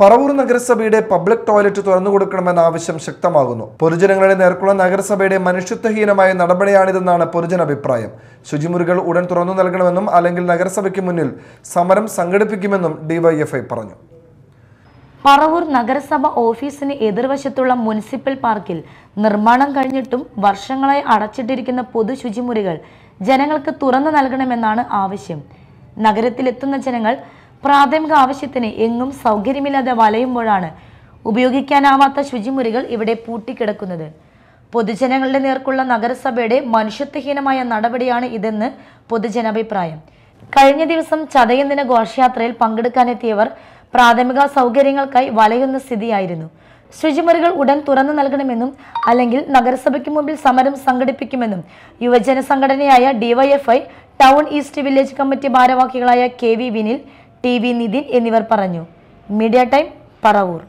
പറവൂർ നഗരസഭയുടെ public toilet തുറന്നു കൊടുക്കണമെന്ന ആവശ്യം ശക്തമാകുന്നു പൊതുജനങ്ങളുടെ നേർക്കുള്ള നഗരസഭയുടെ മനുഷ്യത്വഹീനമായ നടപടിയാണിതെന്നാണ് പൊതുജന അഭിപ്രായം ശുചിമുറികൾ ഉടൻ തുറന്നു നൽകണമെന്നും അല്ലെങ്കിൽ നഗരസഭയ്ക്ക് മുന്നിൽ സമരം സംഘടിപ്പിക്കുമെന്നും ഡിവൈഎഫ്ഐ പറഞ്ഞു പറവൂർ നഗരസഭ ഓഫീസിന് എതിർവശത്തുള്ള മുനിസിപ്പൽ പാർക്കിൽ നിർമ്മാണം കഴിഞ്ഞിട്ടും വർഷങ്ങളായി അടച്ചിട്ടിരിക്കുന്ന പൊതു ശുചിമുറികൾ ജനങ്ങൾക്ക് തുറന്നു നൽകണമെന്നാണ് ആവശ്യം നഗരത്തിലെത്തുന്ന ജനങ്ങൾ പ്രാഥമിക ആവശ്യത്തിന് എങ്ങും സൗകര്യമില്ലാതെ വലയുമ്പോഴാണ് ഉപയോഗിക്കാനാവാത്ത ശുചിമുറികൾ ഇവിടെ പൂട്ടിക്കിടക്കുന്നത് പൊതുജനങ്ങളുടെ നേർക്കുള്ള നഗരസഭയുടെ മനുഷ്യത്വഹീനമായ നടപടിയാണ് ഇതെന്ന് പൊതുജനാഭിപ്രായം കഴിഞ്ഞ ദിവസം ചതയന്തിന ഘോഷയാത്രയിൽ പങ്കെടുക്കാനെത്തിയവർ പ്രാഥമിക സൗകര്യങ്ങൾക്കായി വലയുന്ന സ്ഥിതിയായിരുന്നു ശുചിമുറികൾ ഉടൻ തുറന്നു നൽകണമെന്നും അല്ലെങ്കിൽ നഗരസഭയ്ക്ക് മുമ്പിൽ സമരം സംഘടിപ്പിക്കുമെന്നും യുവജന സംഘടനയായ DYFI town east village committee ഭാരവാഹികളായ K V Vinil T V Nithin എന്നിവർ പറഞ്ഞു മീഡിയ ടൈം പറവൂർ